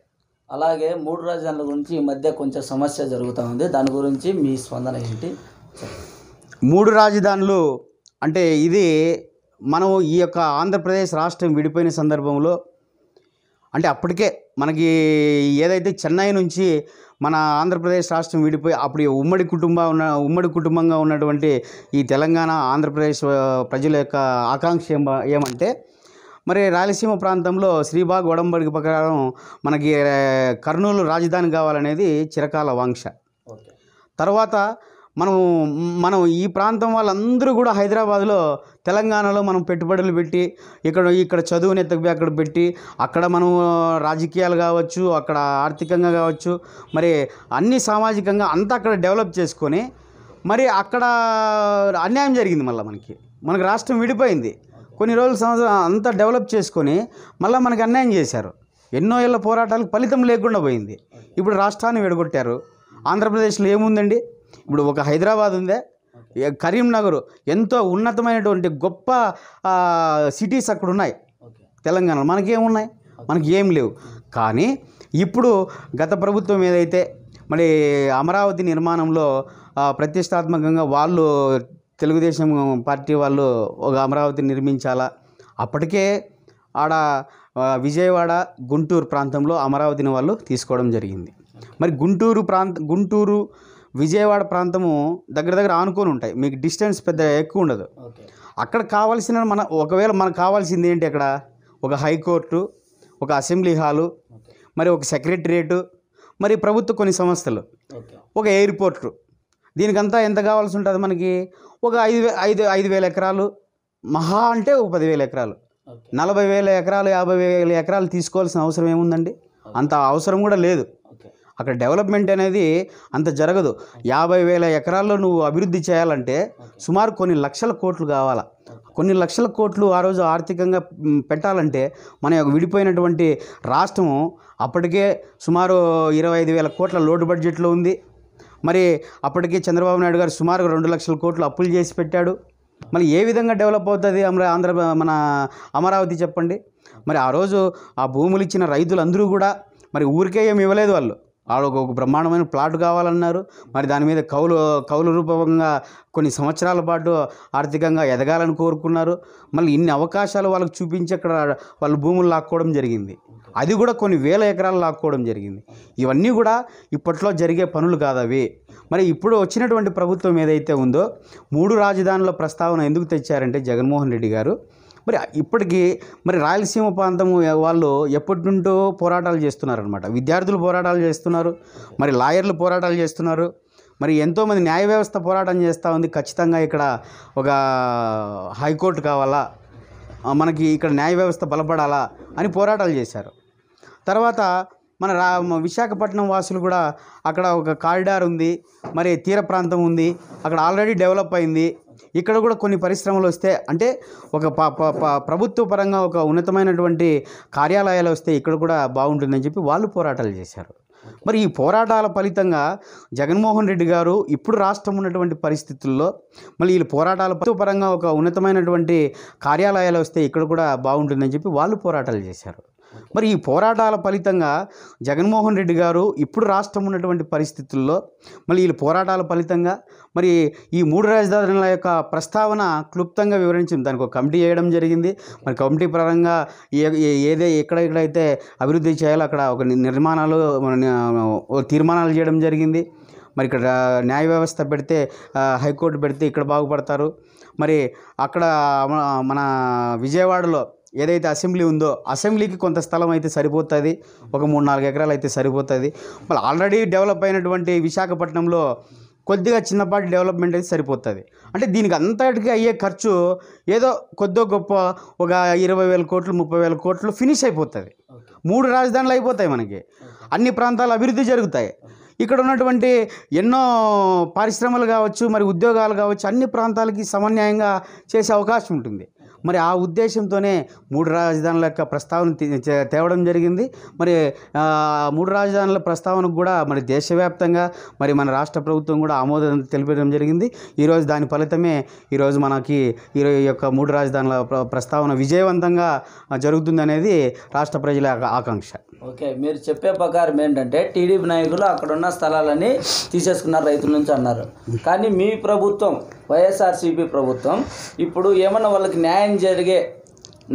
అలాగే మూడు రాజధానుల గురించి ఈ మధ్య కొంచెం సమస్య జరుగుతూ ఉంది దాని గురించి మీ స్పందన ఏంటి మూడు రాజధానులు అంటే ఇది మనం ఈ యొక్క ఆంధ్రప్రదేశ్ రాష్ట్రం విడిపోయిన సందర్భంలో అంటే అప్పటికే మనకి ఏదైతే చెన్నై నుంచి మన ఆంధ్రప్రదేశ్ రాష్ట్రం విడిపోయి అప్పుడు ఉమ్మడి కుటుంబ ఉన్న ఉమ్మడి కుటుంబంగా ఉన్నటువంటి ఈ తెలంగాణ ఆంధ్రప్రదేశ్ ప్రజల యొక్క ఆకాంక్ష ఏమంటే మరి రాయలసీమ ప్రాంతంలో శ్రీబాగ్ ఒడంబడికి ప్రకారం మనకి కర్నూలు రాజధాని కావాలనేది చిరకాల వాంక్ష తర్వాత మనము మనం ఈ ప్రాంతం వాళ్ళందరూ కూడా హైదరాబాద్లో తెలంగాణలో మనం పెట్టుబడులు పెట్టి ఇక్కడ ఇక్కడ చదువుని ఎత్తకపోయి అక్కడ పెట్టి అక్కడ మనం రాజకీయాలు కావచ్చు అక్కడ ఆర్థికంగా కావచ్చు మరి అన్ని సామాజికంగా అంతా అక్కడ డెవలప్ చేసుకొని మరి అక్కడ అన్యాయం జరిగింది మళ్ళీ మనకి మనకు రాష్ట్రం విడిపోయింది కొన్ని రోజుల సంవత్సరం అంతా డెవలప్ చేసుకొని మళ్ళీ మనకు అన్యాయం చేశారు ఎన్నో ఏళ్ళ పోరాటాలకు ఫలితం లేకుండా పోయింది ఇప్పుడు రాష్ట్రాన్ని విడగొట్టారు ఆంధ్రప్రదేశ్లో ఏముందండి ఇప్పుడు ఒక హైదరాబాద్ ఉందే కరీంనగర్ ఎంతో ఉన్నతమైనటువంటి గొప్ప సిటీస్ అక్కడ ఉన్నాయి తెలంగాణలో మనకేమున్నాయి మనకి ఏం లేవు కానీ ఇప్పుడు గత ప్రభుత్వం ఏదైతే మరి అమరావతి నిర్మాణంలో ప్రతిష్టాత్మకంగా వాళ్ళు తెలుగుదేశం పార్టీ వాళ్ళు ఒక అమరావతి నిర్మించాలా అప్పటికే ఆడ విజయవాడ గుంటూరు ప్రాంతంలో అమరావతిని వాళ్ళు తీసుకోవడం జరిగింది మరి గుంటూరు ప్రాంత గుంటూరు విజయవాడ ప్రాంతము దగ్గర దగ్గర ఆనుకొని ఉంటాయి మీకు డిస్టెన్స్ పెద్ద ఎక్కువ ఉండదు అక్కడ కావాల్సిన మన ఒకవేళ మనకు కావాల్సింది ఏంటి అక్కడ ఒక హైకోర్టు ఒక అసెంబ్లీ హాలు మరి ఒక సెక్రటరియేటు మరి ప్రభుత్వ కొన్ని సంస్థలు ఒక ఎయిర్పోర్టు దీనికంతా ఎంత కావాల్సి ఉంటుంది మనకి ఒక ఐదు ఐదు ఐదు వేల ఎకరాలు మహా అంటే ఒక పదివేల ఎకరాలు నలభై వేల ఎకరాలు యాభై వేల ఎకరాలు తీసుకోవాల్సిన అవసరం ఏముందండి అంత అవసరం కూడా లేదు అక్కడ డెవలప్మెంట్ అనేది అంత జరగదు యాభై వేల ఎకరాల్లో నువ్వు అభివృద్ధి చేయాలంటే సుమారు కొన్ని లక్షల కోట్లు కావాలా కొన్ని లక్షల కోట్లు ఆ రోజు ఆర్థికంగా పెట్టాలంటే మన యొక్క విడిపోయినటువంటి రాష్ట్రము అప్పటికే సుమారు ఇరవై ఐదు వేల కోట్ల లోటు బడ్జెట్లో ఉంది మరి అప్పటికే చంద్రబాబు నాయుడు గారు సుమారు రెండు లక్షల కోట్లు అప్పులు చేసి పెట్టాడు మళ్ళీ ఏ విధంగా డెవలప్ అవుతుంది అమరా ఆంధ్ర మన అమరావతి చెప్పండి మరి ఆ రోజు ఆ భూములు ఇచ్చిన రైతులందరూ కూడా మరి ఊరికే ఏమి ఇవ్వలేదు వాళ్ళు ఆడ ఒక బ్రహ్మాండమైన ప్లాట్ కావాలన్నారు మరి దాని మీద కౌలు కౌలు రూపంగా కొన్ని సంవత్సరాల పాటు ఆర్థికంగా ఎదగాలని కోరుకున్నారు మళ్ళీ ఇన్ని అవకాశాలు వాళ్ళకి చూపించి అక్కడ వాళ్ళు భూములు లాక్కోవడం జరిగింది అది కూడా కొన్ని వేల ఎకరాలు లాక్కోవడం జరిగింది ఇవన్నీ కూడా ఇప్పట్లో జరిగే పనులు కాదవి మరి ఇప్పుడు వచ్చినటువంటి ప్రభుత్వం ఏదైతే ఉందో మూడు రాజధానుల ప్రస్తావన ఎందుకు తెచ్చారంటే జగన్మోహన్ రెడ్డి గారు మరి ఇప్పటికీ మరి రాయలసీమ ప్రాంతం వాళ్ళు ఎప్పటి నుండో పోరాటాలు చేస్తున్నారనమాట విద్యార్థులు పోరాటాలు చేస్తున్నారు మరి లాయర్లు పోరాటాలు చేస్తున్నారు మరి ఎంతోమంది న్యాయ వ్యవస్థ పోరాటం చేస్తూ ఉంది ఖచ్చితంగా ఇక్కడ ఒక హైకోర్టు కావాలా మనకి ఇక్కడ న్యాయ వ్యవస్థ బలపడాలా అని పోరాటాలు చేశారు తర్వాత మన రా విశాఖపట్నం వాసులు కూడా అక్కడ ఒక కారిడార్ ఉంది మరి తీర ప్రాంతం ఉంది అక్కడ ఆల్రెడీ డెవలప్ అయింది ఇక్కడ కూడా కొన్ని పరిశ్రమలు వస్తే అంటే ఒక ప్రభుత్వ పరంగా ఒక ఉన్నతమైనటువంటి కార్యాలయాలు వస్తే ఇక్కడ కూడా బాగుంటుందని చెప్పి వాళ్ళు పోరాటాలు చేశారు మరి ఈ పోరాటాల ఫలితంగా జగన్మోహన్ రెడ్డి గారు ఇప్పుడు రాష్ట్రం ఉన్నటువంటి పరిస్థితుల్లో మళ్ళీ వీళ్ళు పోరాటాల పరంగా ఒక ఉన్నతమైనటువంటి కార్యాలయాలు వస్తే ఇక్కడ కూడా బాగుంటుందని చెప్పి వాళ్ళు పోరాటాలు చేశారు మరి ఈ పోరాటాల ఫలితంగా జగన్మోహన్ రెడ్డి గారు ఇప్పుడు రాష్ట్రం ఉన్నటువంటి పరిస్థితుల్లో మళ్ళీ వీళ్ళ పోరాటాల ఫలితంగా మరి ఈ మూడు రాజధానుల యొక్క ప్రస్తావన క్లుప్తంగా వివరించింది దానికి ఒక కమిటీ వేయడం జరిగింది మరి కమిటీ పరంగా ఏ ఏదే ఎక్కడ ఎక్కడైతే అభివృద్ధి చేయాలో అక్కడ ఒక నిర్మాణాలు తీర్మానాలు చేయడం జరిగింది మరి ఇక్కడ న్యాయ వ్యవస్థ పెడితే హైకోర్టు పెడితే ఇక్కడ బాగుపడతారు మరి అక్కడ మన విజయవాడలో ఏదైతే అసెంబ్లీ ఉందో అసెంబ్లీకి కొంత స్థలం అయితే సరిపోతుంది ఒక మూడు నాలుగు ఎకరాలు అయితే సరిపోతుంది మళ్ళీ ఆల్రెడీ డెవలప్ అయినటువంటి విశాఖపట్నంలో కొద్దిగా చిన్నపాటి డెవలప్మెంట్ అయితే సరిపోతుంది అంటే దీనికి అంతటికి అయ్యే ఖర్చు ఏదో కొద్దో గొప్ప ఒక ఇరవై వేల కోట్లు ముప్పై వేల కోట్లు ఫినిష్ అయిపోతుంది మూడు రాజధానులు అయిపోతాయి మనకి అన్ని ప్రాంతాలు అభివృద్ధి జరుగుతాయి ఇక్కడ ఉన్నటువంటి ఎన్నో పరిశ్రమలు కావచ్చు మరి ఉద్యోగాలు కావచ్చు అన్ని ప్రాంతాలకి సమన్యాయంగా చేసే అవకాశం ఉంటుంది మరి ఆ ఉద్దేశంతోనే మూడు రాజధానుల యొక్క ప్రస్తావన తేవడం జరిగింది మరి మూడు రాజధానుల ప్రస్తావనకు కూడా మరి దేశవ్యాప్తంగా మరి మన రాష్ట్ర ప్రభుత్వం కూడా ఆమోదం తెలిపడం జరిగింది ఈరోజు దాని ఫలితమే ఈరోజు మనకి ఈ యొక్క మూడు రాజధానుల ప్రస్తావన విజయవంతంగా జరుగుతుందనేది రాష్ట్ర ప్రజల ఆకాంక్ష ఓకే మీరు చెప్పే ప్రకారం ఏంటంటే టీడీపీ నాయకులు అక్కడున్న స్థలాలని తీసేసుకున్నారు రైతుల నుంచి అన్నారు కానీ మీ ప్రభుత్వం వైఎస్ఆర్సీపీ ప్రభుత్వం ఇప్పుడు ఏమన్నా వాళ్ళకి న్యాయం జరిగే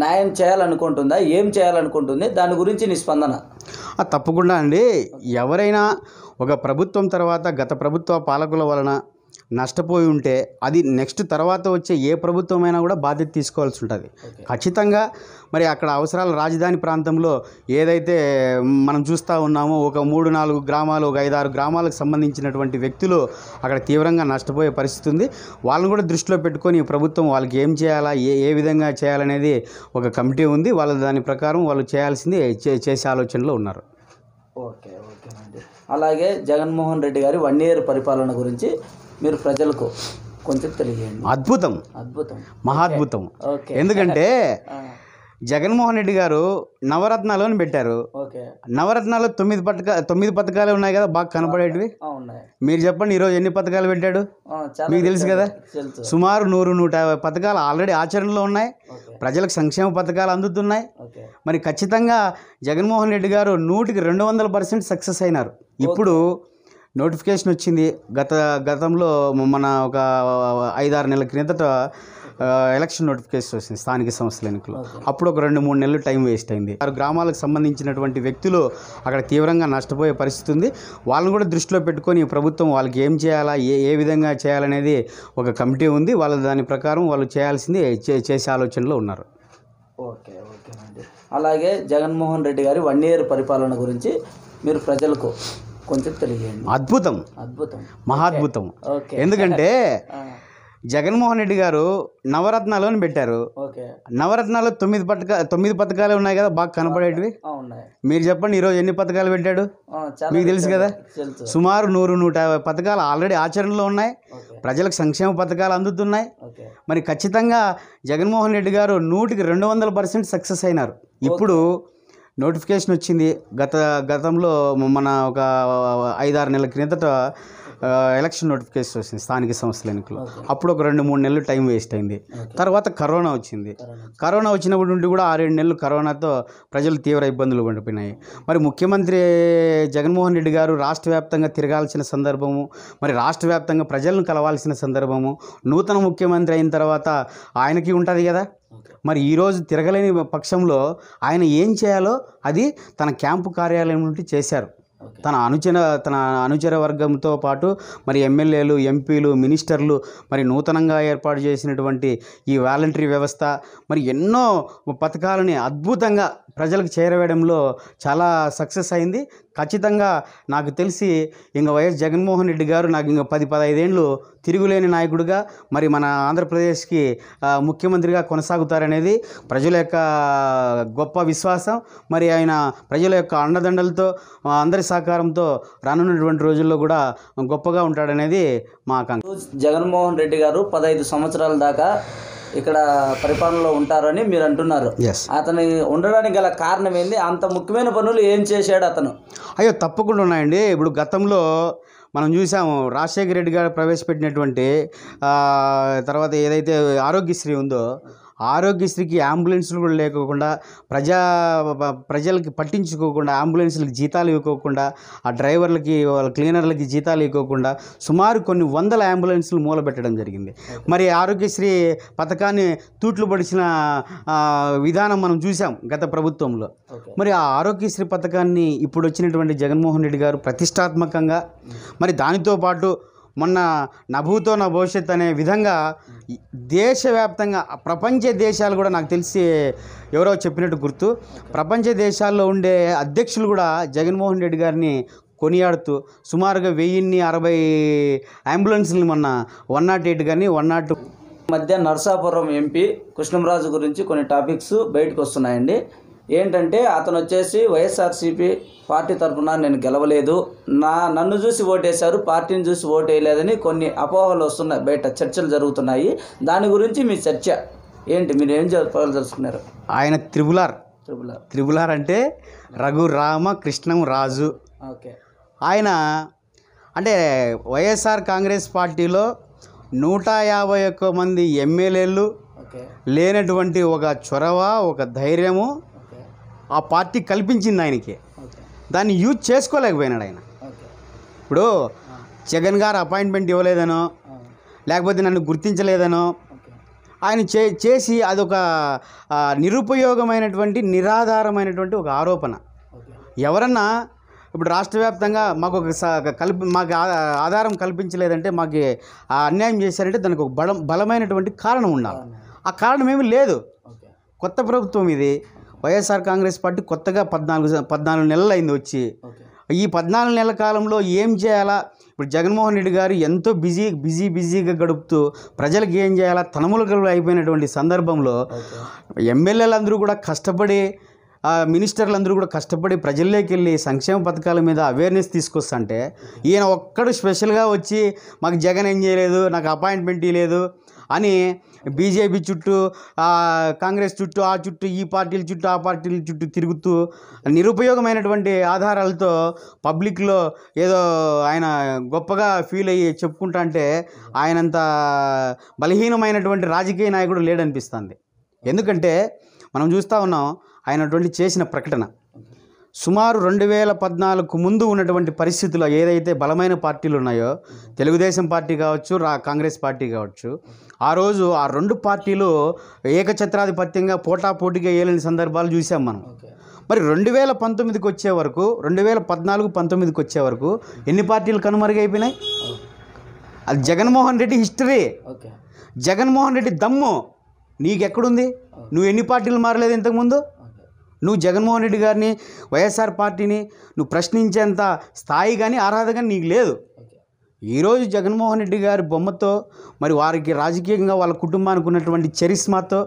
న్యాయం చేయాలనుకుంటుందా ఏం చేయాలనుకుంటుంది దాని గురించి నీ స్పందన తప్పకుండా అండి ఎవరైనా ఒక ప్రభుత్వం తర్వాత గత ప్రభుత్వ పాలకుల వలన నష్టపోయి ఉంటే అది నెక్స్ట్ తర్వాత వచ్చే ఏ ప్రభుత్వమైనా కూడా బాధ్యత తీసుకోవాల్సి ఉంటుంది ఖచ్చితంగా మరి అక్కడ అవసరాలు రాజధాని ప్రాంతంలో ఏదైతే మనం చూస్తూ ఉన్నామో ఒక మూడు నాలుగు గ్రామాలు ఒక ఐదారు గ్రామాలకు సంబంధించినటువంటి వ్యక్తులు అక్కడ తీవ్రంగా నష్టపోయే పరిస్థితి ఉంది వాళ్ళని కూడా దృష్టిలో పెట్టుకొని ప్రభుత్వం వాళ్ళకి ఏం చేయాలా ఏ ఏ విధంగా చేయాలనేది ఒక కమిటీ ఉంది వాళ్ళ దాని ప్రకారం వాళ్ళు చేయాల్సింది చేసే ఆలోచనలో ఉన్నారు ఓకే ఓకే అలాగే జగన్మోహన్ రెడ్డి గారి వన్ ఇయర్ పరిపాలన గురించి మీరు ప్రజలకు కొంచెం తెలియజేయండి అద్భుతం అద్భుతం మహాద్భుతం ఎందుకంటే జగన్మోహన్ రెడ్డి గారు అని పెట్టారు నవరత్నాలు తొమ్మిది పథకాలు తొమ్మిది పథకాలు ఉన్నాయి కదా బాగా కనపడేటివి మీరు చెప్పండి ఈరోజు ఎన్ని పథకాలు పెట్టాడు మీకు తెలుసు కదా సుమారు నూరు నూట పథకాలు ఆల్రెడీ ఆచరణలో ఉన్నాయి ప్రజలకు సంక్షేమ పథకాలు అందుతున్నాయి మరి ఖచ్చితంగా జగన్మోహన్ రెడ్డి గారు నూటికి రెండు వందల పర్సెంట్ సక్సెస్ అయినారు ఇప్పుడు నోటిఫికేషన్ వచ్చింది గత గతంలో మన ఒక ఐదారు నెలల క్రిందట ఎలక్షన్ నోటిఫికేషన్ వచ్చింది స్థానిక సంస్థల ఎన్నికలు అప్పుడు ఒక రెండు మూడు నెలలు టైం వేస్ట్ అయింది వారు గ్రామాలకు సంబంధించినటువంటి వ్యక్తులు అక్కడ తీవ్రంగా నష్టపోయే పరిస్థితి ఉంది వాళ్ళని కూడా దృష్టిలో పెట్టుకొని ప్రభుత్వం వాళ్ళకి ఏం చేయాలా ఏ ఏ విధంగా చేయాలనేది ఒక కమిటీ ఉంది వాళ్ళ దాని ప్రకారం వాళ్ళు చేయాల్సింది చేసే ఆలోచనలో ఉన్నారు ఓకే అండి అలాగే జగన్మోహన్ రెడ్డి గారి వన్ ఇయర్ పరిపాలన గురించి మీరు ప్రజలకు కొంచెం తెలియజేయండి అద్భుతం అద్భుతం మహాద్భుతం ఎందుకంటే జగన్మోహన్ రెడ్డి గారు నవరత్నాలు అని పెట్టారు నవరత్నాలు తొమ్మిది పథకాలు తొమ్మిది పథకాలు ఉన్నాయి కదా బాగా కనపడేటివి మీరు చెప్పండి ఈరోజు ఎన్ని పథకాలు పెట్టాడు మీకు తెలుసు కదా సుమారు నూరు నూట యాభై పథకాలు ఆల్రెడీ ఆచరణలో ఉన్నాయి ప్రజలకు సంక్షేమ పథకాలు అందుతున్నాయి మరి ఖచ్చితంగా జగన్మోహన్ రెడ్డి గారు నూటికి రెండు వందల పర్సెంట్ సక్సెస్ అయినారు ఇప్పుడు నోటిఫికేషన్ వచ్చింది గత గతంలో మన ఒక ఐదారు నెలల క్రిందట ఎలక్షన్ నోటిఫికేషన్ వచ్చింది స్థానిక సంస్థల ఎన్నికలు అప్పుడు ఒక రెండు మూడు నెలలు టైం వేస్ట్ అయింది తర్వాత కరోనా వచ్చింది కరోనా వచ్చినప్పటి నుండి కూడా ఆరేడు నెలలు కరోనాతో ప్రజలు తీవ్ర ఇబ్బందులు పడిపోయినాయి మరి ముఖ్యమంత్రి జగన్మోహన్ రెడ్డి గారు రాష్ట్ర వ్యాప్తంగా తిరగాల్సిన సందర్భము మరి రాష్ట్ర వ్యాప్తంగా ప్రజలను కలవాల్సిన సందర్భము నూతన ముఖ్యమంత్రి అయిన తర్వాత ఆయనకి ఉంటుంది కదా మరి ఈరోజు తిరగలేని పక్షంలో ఆయన ఏం చేయాలో అది తన క్యాంపు కార్యాలయం నుండి చేశారు తన అనుచర తన అనుచర వర్గంతో పాటు మరి ఎమ్మెల్యేలు ఎంపీలు మినిస్టర్లు మరి నూతనంగా ఏర్పాటు చేసినటువంటి ఈ వాలంటరీ వ్యవస్థ మరి ఎన్నో పథకాలని అద్భుతంగా ప్రజలకు చేరవేయడంలో చాలా సక్సెస్ అయింది ఖచ్చితంగా నాకు తెలిసి ఇంక వైఎస్ జగన్మోహన్ రెడ్డి గారు నాకు ఇంక పది పదహైదేండ్లు తిరుగులేని నాయకుడిగా మరి మన ఆంధ్రప్రదేశ్కి ముఖ్యమంత్రిగా కొనసాగుతారనేది ప్రజల యొక్క గొప్ప విశ్వాసం మరి ఆయన ప్రజల యొక్క అండదండలతో అందరి సహకారంతో రానున్నటువంటి రోజుల్లో కూడా గొప్పగా ఉంటాడనేది మా ఆకాంక్ష జగన్మోహన్ రెడ్డి గారు పదహైదు సంవత్సరాల దాకా ఇక్కడ పరిపాలనలో ఉంటారని మీరు అంటున్నారు అతని ఉండడానికి గల కారణం ఏంది అంత ముఖ్యమైన పనులు ఏం చేశాడు అతను అయ్యో తప్పకుండా ఉన్నాయండి ఇప్పుడు గతంలో మనం చూసాము రాజశేఖర రెడ్డి గారు ప్రవేశపెట్టినటువంటి తర్వాత ఏదైతే ఆరోగ్యశ్రీ ఉందో ఆరోగ్యశ్రీకి అంబులెన్సులు కూడా లేకోకుండా ప్రజా ప్రజలకి పట్టించుకోకుండా అంబులెన్సులకు జీతాలు ఇవ్వకోకుండా ఆ డ్రైవర్లకి వాళ్ళ క్లీనర్లకి జీతాలు ఇవ్వకోకుండా సుమారు కొన్ని వందల అంబులెన్సులు మూలబెట్టడం జరిగింది మరి ఆరోగ్యశ్రీ పథకాన్ని తూట్లు పడిచిన విధానం మనం చూసాం గత ప్రభుత్వంలో మరి ఆ ఆరోగ్యశ్రీ పథకాన్ని ఇప్పుడు వచ్చినటువంటి జగన్మోహన్ రెడ్డి గారు ప్రతిష్టాత్మకంగా మరి దానితో పాటు మొన్న నభూతో నా భవిష్యత్ అనే విధంగా దేశవ్యాప్తంగా ప్రపంచ దేశాలు కూడా నాకు తెలిసి ఎవరో చెప్పినట్టు గుర్తు ప్రపంచ దేశాల్లో ఉండే అధ్యక్షులు కూడా జగన్మోహన్ రెడ్డి గారిని కొనియాడుతూ సుమారుగా వెయ్యిన్ని అరవై అంబులెన్స్లు మొన్న వన్ నాట్ ఎయిట్ కానీ వన్ నాట్ మధ్య నర్సాపురం ఎంపీ కృష్ణంరాజు గురించి కొన్ని టాపిక్స్ బయటకు వస్తున్నాయండి ఏంటంటే అతను వచ్చేసి వైఎస్ఆర్సీపీ పార్టీ తరఫున నేను గెలవలేదు నా నన్ను చూసి ఓటేశారు పార్టీని చూసి ఓటేయలేదని కొన్ని అపోహలు వస్తున్నాయి బయట చర్చలు జరుగుతున్నాయి దాని గురించి మీ చర్చ ఏంటి మీరు ఏం చెప్పదలుచుకున్నారు ఆయన త్రిబులార్ త్రిబులార్ త్రిబులార్ అంటే రఘు రామ కృష్ణం రాజు ఓకే ఆయన అంటే వైఎస్ఆర్ కాంగ్రెస్ పార్టీలో నూట యాభై ఒక్క మంది ఎమ్మెల్యేలు లేనటువంటి ఒక చొరవ ఒక ధైర్యము ఆ పార్టీ కల్పించింది ఆయనకి దాన్ని యూజ్ చేసుకోలేకపోయినాడు ఆయన ఇప్పుడు జగన్ గారు అపాయింట్మెంట్ ఇవ్వలేదనో లేకపోతే నన్ను గుర్తించలేదనో ఆయన చే చేసి అదొక నిరుపయోగమైనటువంటి నిరాధారమైనటువంటి ఒక ఆరోపణ ఎవరన్నా ఇప్పుడు రాష్ట్ర వ్యాప్తంగా మాకు ఒక కల్పి మాకు ఆధారం కల్పించలేదంటే మాకు అన్యాయం చేశారంటే దానికి ఒక బలం బలమైనటువంటి కారణం ఉండాలి ఆ కారణం ఏమి లేదు కొత్త ప్రభుత్వం ఇది వైఎస్ఆర్ కాంగ్రెస్ పార్టీ కొత్తగా పద్నాలుగు పద్నాలుగు నెలలు అయింది వచ్చి ఈ పద్నాలుగు నెలల కాలంలో ఏం చేయాలా ఇప్పుడు జగన్మోహన్ రెడ్డి గారు ఎంతో బిజీ బిజీ బిజీగా గడుపుతూ ప్రజలకు ఏం చేయాలా తనములకలు అయిపోయినటువంటి సందర్భంలో ఎమ్మెల్యేలందరూ కూడా కష్టపడి మినిస్టర్లందరూ కూడా కష్టపడి ప్రజల్లోకి వెళ్ళి సంక్షేమ పథకాల మీద అవేర్నెస్ తీసుకొస్తుంటే ఈయన ఒక్కడు స్పెషల్గా వచ్చి మాకు జగన్ ఏం చేయలేదు నాకు అపాయింట్మెంట్ ఇవ్వలేదు అని బీజేపీ చుట్టూ కాంగ్రెస్ చుట్టూ ఆ చుట్టూ ఈ పార్టీల చుట్టూ ఆ పార్టీల చుట్టూ తిరుగుతూ నిరుపయోగమైనటువంటి ఆధారాలతో పబ్లిక్లో ఏదో ఆయన గొప్పగా ఫీల్ అయ్యి చెప్పుకుంటా అంటే ఆయనంత బలహీనమైనటువంటి రాజకీయ నాయకుడు లేడనిపిస్తుంది ఎందుకంటే మనం చూస్తూ ఉన్నాం ఆయనటువంటి చేసిన ప్రకటన సుమారు రెండు వేల పద్నాలుగుకు ముందు ఉన్నటువంటి పరిస్థితుల్లో ఏదైతే బలమైన పార్టీలు ఉన్నాయో తెలుగుదేశం పార్టీ కావచ్చు రా కాంగ్రెస్ పార్టీ కావచ్చు ఆ రోజు ఆ రెండు పార్టీలు ఏకఛత్రాధిపత్యంగా పోటాపోటీగా ఏలిన సందర్భాలు చూసాం మనం మరి రెండు వేల పంతొమ్మిదికి వచ్చే వరకు రెండు వేల పద్నాలుగు పంతొమ్మిదికి వచ్చే వరకు ఎన్ని పార్టీలు కనుమరుగైపోయినాయి అది జగన్మోహన్ రెడ్డి హిస్టరీ జగన్మోహన్ రెడ్డి దమ్ము నీకెక్కడుంది నువ్వు ఎన్ని పార్టీలు మారలేదు ఇంతకుముందు నువ్వు జగన్మోహన్ రెడ్డి గారిని వైఎస్ఆర్ పార్టీని నువ్వు ప్రశ్నించేంత స్థాయి కానీ అర్హత కానీ నీకు లేదు ఈరోజు జగన్మోహన్ రెడ్డి గారి బొమ్మతో మరి వారికి రాజకీయంగా వాళ్ళ కుటుంబానికి ఉన్నటువంటి చరిస్మాతో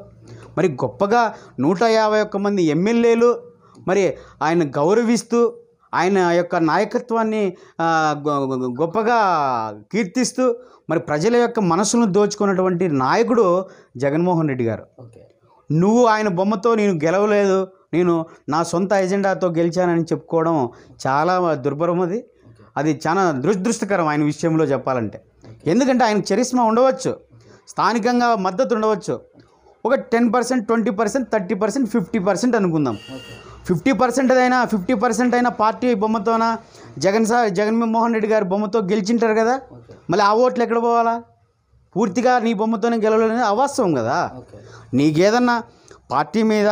మరి గొప్పగా నూట యాభై ఒక్క మంది ఎమ్మెల్యేలు మరి ఆయన గౌరవిస్తూ ఆయన యొక్క నాయకత్వాన్ని గొప్పగా కీర్తిస్తూ మరి ప్రజల యొక్క మనసులను దోచుకున్నటువంటి నాయకుడు జగన్మోహన్ రెడ్డి గారు నువ్వు ఆయన బొమ్మతో నేను గెలవలేదు నేను నా సొంత ఎజెండాతో గెలిచానని చెప్పుకోవడం చాలా దుర్భరం అది అది చాలా దురదృష్టకరం ఆయన విషయంలో చెప్పాలంటే ఎందుకంటే ఆయన చరిస్మా ఉండవచ్చు స్థానికంగా మద్దతు ఉండవచ్చు ఒక ten percent twenty percent thirty percent fifty percent అనుకుందాం ఫిఫ్టీ పర్సెంట్ అయినా ఫిఫ్టీ పర్సెంట్ అయినా పార్టీ బొమ్మతోన జగన్ సార్ జగన్మోహన్ రెడ్డి గారి బొమ్మతో గెలిచింటారు కదా మళ్ళీ ఆ ఓట్లు ఎక్కడ పోవాలా పూర్తిగా నీ బొమ్మతోనే గెలవలేదు అవాస్తవం కదా నీకేదన్నా పార్టీ మీద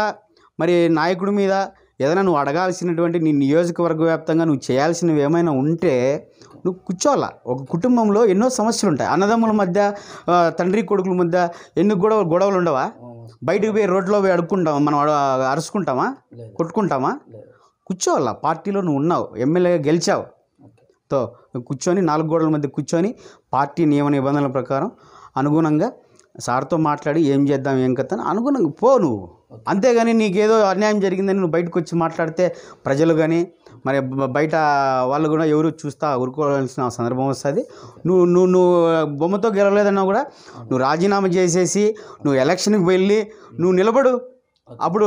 మరి నాయకుడి మీద ఏదైనా నువ్వు అడగాల్సినటువంటి నీ నియోజకవర్గ వ్యాప్తంగా నువ్వు చేయాల్సినవి ఏమైనా ఉంటే నువ్వు కూర్చోవాలా ఒక కుటుంబంలో ఎన్నో సమస్యలు ఉంటాయి అన్నదమ్ముల మధ్య తండ్రి కొడుకుల మధ్య ఎన్ని గొడవ గొడవలు ఉండవా బయటకు పోయి రోడ్లో పోయి అడుక్కుంటాం మనం అరుచుకుంటామా కొట్టుకుంటామా కూర్చోవాలా పార్టీలో నువ్వు ఉన్నావు ఎమ్మెల్యేగా గెలిచావు తో కూర్చొని నాలుగు గోడల మధ్య కూర్చొని పార్టీ నియమ నిబంధనల ప్రకారం అనుగుణంగా సార్తో మాట్లాడి ఏం చేద్దాం ఏం కథ అనుగుణంగా పో నువ్వు అంతేగాని నీకేదో అన్యాయం జరిగిందని నువ్వు బయటకు వచ్చి మాట్లాడితే ప్రజలు కానీ మరి బయట వాళ్ళు కూడా ఎవరు చూస్తా ఊరుకోవాల్సిన సందర్భం వస్తుంది నువ్వు నువ్వు నువ్వు బొమ్మతో గెలవలేదన్నా కూడా నువ్వు రాజీనామా చేసేసి నువ్వు ఎలక్షన్కి వెళ్ళి నువ్వు నిలబడు అప్పుడు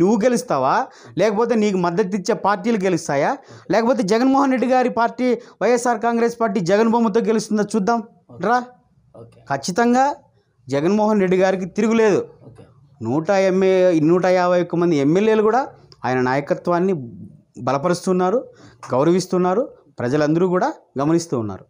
నువ్వు గెలుస్తావా లేకపోతే నీకు మద్దతు ఇచ్చే పార్టీలు గెలుస్తాయా లేకపోతే జగన్మోహన్ రెడ్డి గారి party YSR Congress party Jagan బొమ్మతో గెలుస్తుందా చూద్దాం రా ఖచ్చితంగా జగన్మోహన్ రెడ్డి గారికి తిరుగులేదు నూట ఎంఏ నూట యాభై ఒక్క మంది ఎమ్మెల్యేలు కూడా ఆయన నాయకత్వాన్ని బలపరుస్తున్నారు గౌరవిస్తున్నారు ప్రజలందరూ కూడా గమనిస్తూ ఉన్నారు